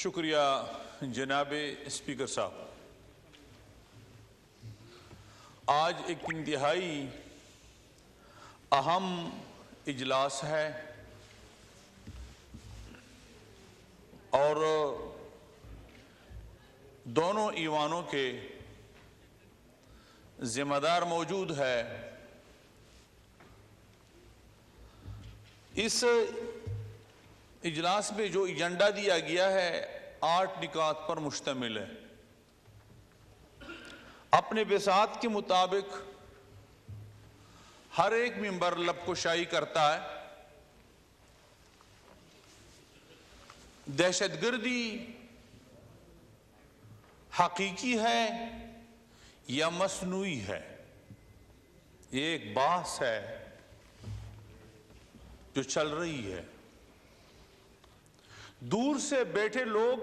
शुक्रिया जनाब स्पीकर साहब आज एक इंतहाई अहम इजलास है और दोनों ईवानों के जिम्मेदार मौजूद है इस इजलास में जो एजेंडा दिया गया है आठ निकात पर मुश्तमिल है अपने बेसात के मुताबिक हर एक मेंबर शाही करता है दहशतगर्दी हकीकी है या मसनू है ये एक बास है जो चल रही है दूर से बैठे लोग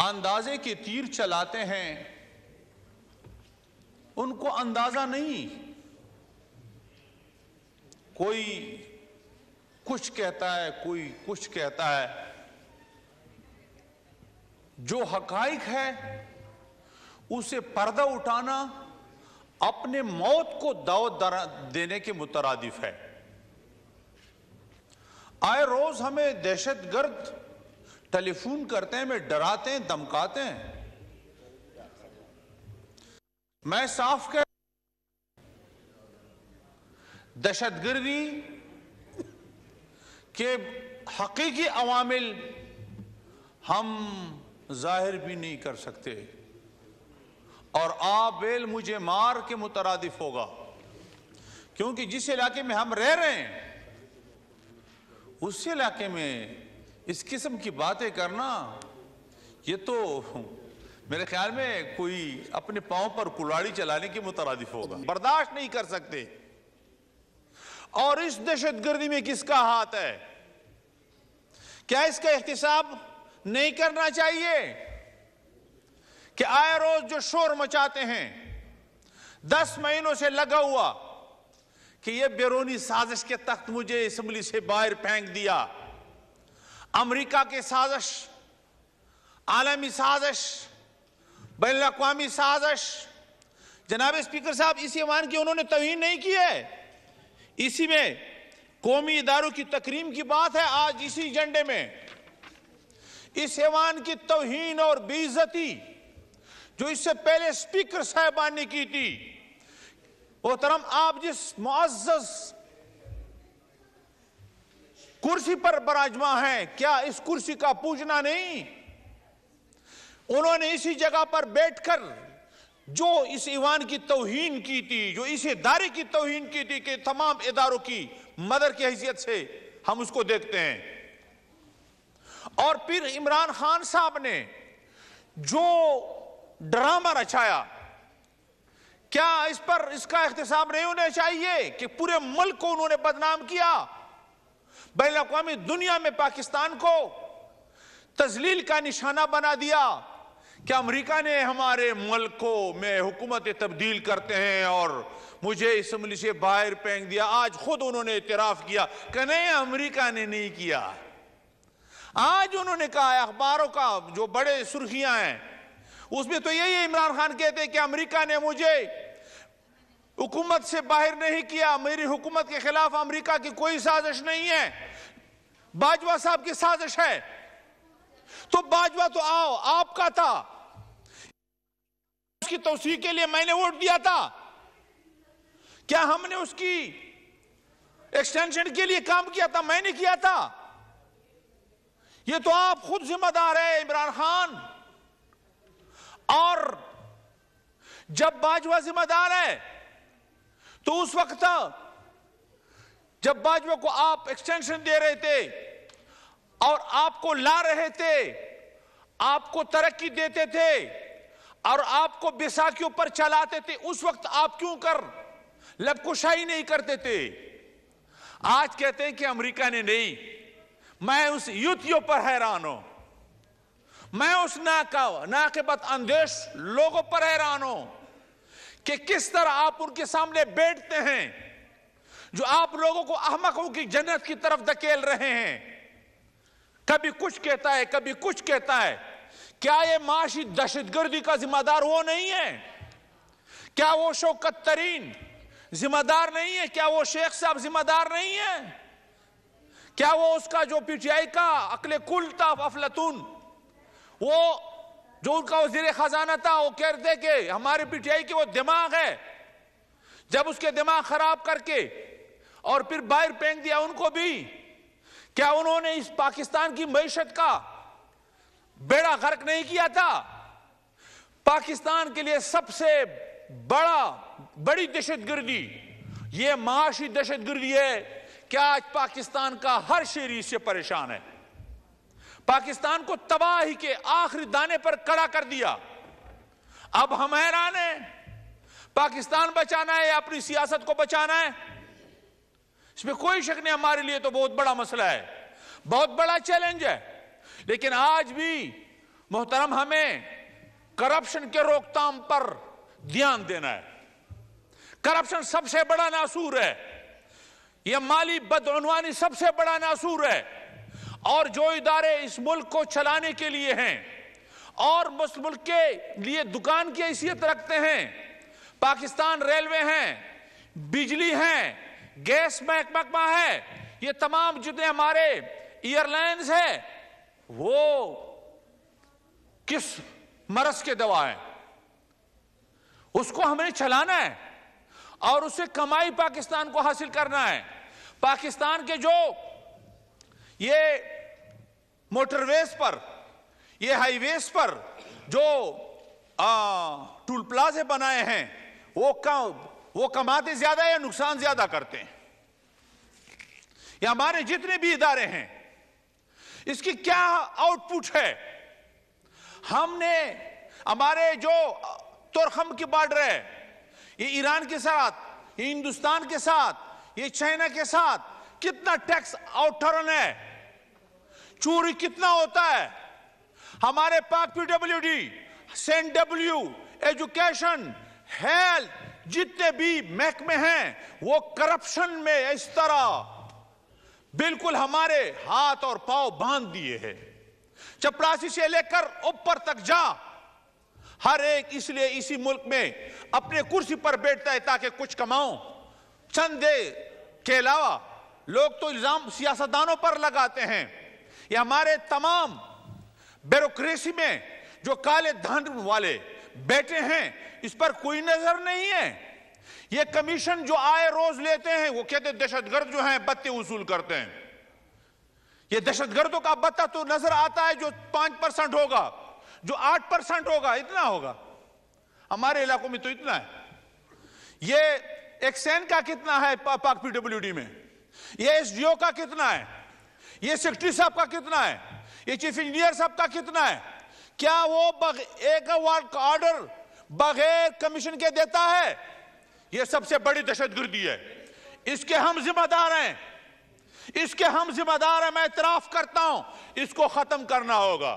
अंदाजे के तीर चलाते हैं उनको अंदाजा नहीं कोई कुछ कहता है कोई कुछ कहता है जो हकाइक है उसे पर्दा उठाना अपने मौत को दाव देने के मुतरदिफ है आए रोज हमें दहशत गर्द टेलीफोन करते हैं हमें डराते हैं धमकाते हैं मैं साफ कह दहशतगर्दी के हकीकी अवामिल हम जाहिर भी नहीं कर सकते और बेल मुझे मार के मुतरदिफ होगा क्योंकि जिस इलाके में हम रह रहे हैं उस इलाके में इस किस्म की बातें करना ये तो मेरे ख्याल में कोई अपने पांव पर कुलाड़ी चलाने के मुतरद होगा बर्दाश्त नहीं कर सकते और इस दहशतगर्दी में किसका हाथ है क्या इसका एहतसाब नहीं करना चाहिए कि आए रोज जो शोर मचाते हैं दस महीनों से लगा हुआ कि ये बेरोनी साजिश के तख्त मुझे असम्बली से बाहर फेंक दिया अमेरिका के साजिश आलमी साजिश बैन अवी साजिश जनाब स्पीकर साहब इस ईमान की उन्होंने तवीन नहीं की है इसी में कौमी इदारों की तकरीम की बात है आज इसी एजेंडे में इस ईमान की तोहन और बेइज्जती जो इससे पहले स्पीकर साहबान ने की थी मोहतरम आप जिस मुआज कुर्सी पर बराजमा हैं क्या इस कुर्सी का पूजना नहीं उन्होंने इसी जगह पर बैठकर जो इस ईवान की तोहीन की थी जो इस इदारे की तोहीन की थी कि तमाम इदारों की मदर की हैसियत से हम उसको देखते हैं और फिर इमरान खान साहब ने जो ड्रामा रचाया क्या इस पर इसका एहतसाब नहीं होना चाहिए कि पूरे मुल्क को उन्होंने बदनाम किया बैन अवी दुनिया में पाकिस्तान को तजलील का निशाना बना दिया कि अमरीका ने हमारे मुल्क को में हुकूमत तब्दील करते हैं और मुझे इसम्बली से बाहर फेंक दिया आज खुद उन्होंने इतराफ़ किया कि नहीं अमरीका ने नहीं किया आज उन्होंने कहा अखबारों का जो बड़े सुर्खियां हैं उसमें तो यही इमरान खान कहते हैं कि अमेरिका ने मुझे हुकूमत से बाहर नहीं किया मेरी हुकूमत के खिलाफ अमेरिका की कोई साजिश नहीं है बाजवा साहब की साजिश है तो बाजवा तो आओ आपका था उसकी तोसी के लिए मैंने वोट दिया था क्या हमने उसकी एक्सटेंशन के लिए काम किया था मैंने किया था ये तो आप खुद जिम्मेदार है इमरान खान और जब बाजवा जिम्मेदार है तो उस वक्त जब बाजवा को आप एक्सटेंशन दे रहे थे और आपको ला रहे थे आपको तरक्की देते थे और आपको बैसाखियों पर चलाते थे उस वक्त आप क्यों कर लबकुशाही नहीं करते थे आज कहते हैं कि अमेरिका ने नहीं मैं उस युतियों पर हैरान हूं मैं उस नाका नाकेबत अंदेश लोगों पर हैरान हूं कि किस तरह आप उनके सामने बैठते हैं जो आप लोगों को अहमकों की जन्नत की तरफ धकेल रहे हैं कभी कुछ कहता है कभी कुछ कहता है क्या ये माशी दहशतगर्दी का जिम्मेदार वो नहीं है क्या वो शौकत तरीन जिम्मेदार नहीं है क्या वो शेख साहब जिम्मेदार नहीं है क्या वो उसका जो पीटीआई का अकल कुल था अफलतून वो जो उनका वजीर खजाना था वो कहते कि हमारे पीटीआई के वो दिमाग है जब उसके दिमाग खराब करके और फिर बाहर फेंक दिया उनको भी क्या उन्होंने इस पाकिस्तान की मीशत का बेड़ा गर्क नहीं किया था पाकिस्तान के लिए सबसे बड़ा बड़ी दहशतगर्दी ये माशी दहशतगर्दी है क्या आज पाकिस्तान का हर शेरी इससे परेशान है पाकिस्तान को तबाही के आखिरी दाने पर कड़ा कर दिया अब हम हैरान हैं पाकिस्तान बचाना है या अपनी सियासत को बचाना है इसमें कोई शक नहीं हमारे लिए तो बहुत बड़ा मसला है बहुत बड़ा चैलेंज है लेकिन आज भी मोहतरम हमें करप्शन के रोकथाम पर ध्यान देना है करप्शन सबसे बड़ा नासूर है यह माली बदवानी सबसे बड़ा नासूर है और जो इदारे इस मुल्क को चलाने के लिए हैं और उस मुल्क के लिए दुकान की हैसियत रखते हैं पाकिस्तान रेलवे हैं बिजली हैं गैस महकमा है ये तमाम जितने हमारे एयरलाइंस है वो किस मरस के दवा है उसको हमें चलाना है और उसे कमाई पाकिस्तान को हासिल करना है पाकिस्तान के जो ये मोटरवेज पर ये हाईवेज पर जो आ, टूल प्लाजे बनाए हैं वो का वो कमाते ज्यादा या नुकसान ज्यादा करते हैं या हमारे जितने भी इदारे हैं इसकी क्या आउटपुट है हमने हमारे जो तोरखम की बॉर्डर है ये ईरान के साथ ये हिंदुस्तान के साथ ये चाइना के साथ कितना टैक्स आउटर्न है चोरी कितना होता है हमारे पास पीडब्ल्यू डी सेंट डब्ल्यू एजुकेशन हेल्थ जितने भी महकमे हैं वो करप्शन में इस तरह बिल्कुल हमारे हाथ और पांव बांध दिए हैं चपरासी से लेकर ऊपर तक जा हर एक इसलिए इसी मुल्क में अपने कुर्सी पर बैठता है ताकि कुछ कमाओ चंदे के अलावा लोग तो इल्जाम सियासतदानों पर लगाते हैं ये हमारे तमाम ब्यूरोक्रेसी में जो काले धन वाले बैठे हैं इस पर कोई नजर नहीं है ये कमीशन जो आए रोज लेते हैं वो कहते दहशतगर्द जो हैं बत्ते वसूल करते हैं ये दहशतगर्दों का बत्ता तो नजर आता है जो पांच परसेंट होगा जो आठ परसेंट होगा इतना होगा हमारे इलाकों में तो इतना है ये एक्सैन का कितना है पाक पीडब्ल्यूडी में ये एसडीओ का कितना है ये सेक्रेटरी साहब का कितना है ये चीफ इंजीनियर साहब का कितना है क्या वो बग, एक ऑर्डर बगैर कमीशन के देता है ये सबसे बड़ी दहशतगर्दी है इसके हम जिम्मेदार हैं इसके हम जिम्मेदार हैं मैं इतराफ करता हूं इसको खत्म करना होगा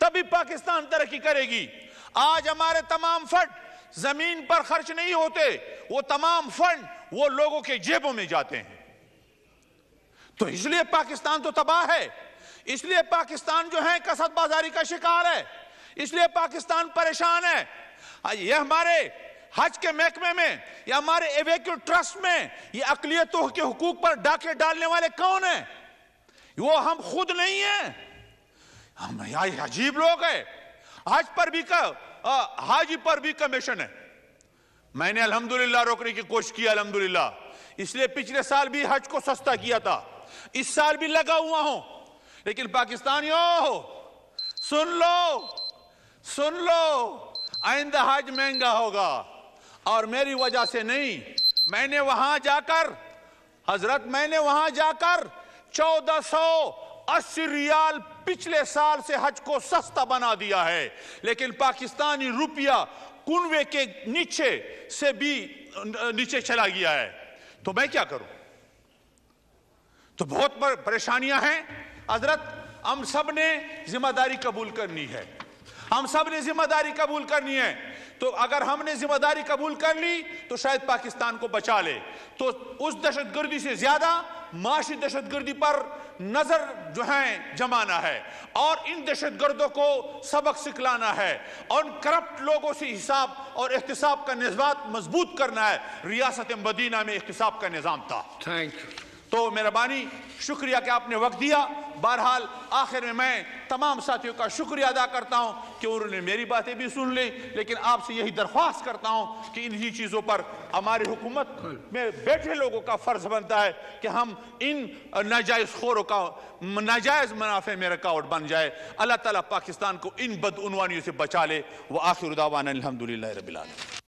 तभी पाकिस्तान तरक्की करेगी आज हमारे तमाम फंड जमीन पर खर्च नहीं होते वो तमाम फंड वो लोगों के जेबों में जाते हैं तो इसलिए पाकिस्तान तो तबाह है इसलिए पाकिस्तान जो है कसत बाजारी का शिकार है इसलिए पाकिस्तान परेशान है ये हमारे हज के महकमे में या हमारे एवेक्यू ट्रस्ट में ये अकलियतों के हकूक पर डाके डालने वाले कौन है वो हम खुद नहीं है हम यार अजीब लोग है हज पर भी का हाजी पर भी कमीशन है मैंने अल्हम्दुलिल्लाह रोकने की कोशिश की अल्हम्दुलिल्लाह इसलिए पिछले साल भी हज को सस्ता किया था इस साल भी लगा हुआ हूं लेकिन पाकिस्तानियों सुन लो सुन लो आइंदा हज महंगा होगा और मेरी वजह से नहीं मैंने वहां जाकर हजरत मैंने वहां जाकर चौदह सौ अस्सी रियाल पिछले साल से हज को सस्ता बना दिया है लेकिन पाकिस्तानी रुपया कुनवे के नीचे से भी नीचे चला गया है तो मैं क्या करूं तो बहुत परेशानियां हैं हजरत हम सब ने जिम्मेदारी कबूल करनी है हम सब ने जिम्मेदारी कबूल करनी है तो अगर हमने जिम्मेदारी कबूल कर ली तो शायद पाकिस्तान को बचा ले तो उस दहशतगर्दी से ज्यादा माशी दहशतगर्दी पर नजर जो है जमाना है और इन दहशतगर्दों को सबक सिखलाना है और उन करप्ट लोगों से हिसाब और एहतसाब का निजात मजबूत करना है रियासत मदीना में एहतसाब का निज़ाम था थैंक यू तो मेहरबानी शुक्रिया कि आपने वक्त दिया बहरहाल आखिर में मैं तमाम साथियों का शुक्रिया अदा करता हूँ कि उन्होंने मेरी बातें भी सुन ली लेकिन आपसे यही दरख्वास्त करता हूँ कि इन्हीं चीज़ों पर हमारी हुकूमत में बैठे लोगों का फ़र्ज बनता है कि हम इन नाजायज़ खोरों का नाजायज़ मुनाफे में रुकावट बन जाए अल्लाह ताली पाकिस्तान को इन बदनवानियों से बचा ले व आखिर उदावान अलहमदिल्ला रबिल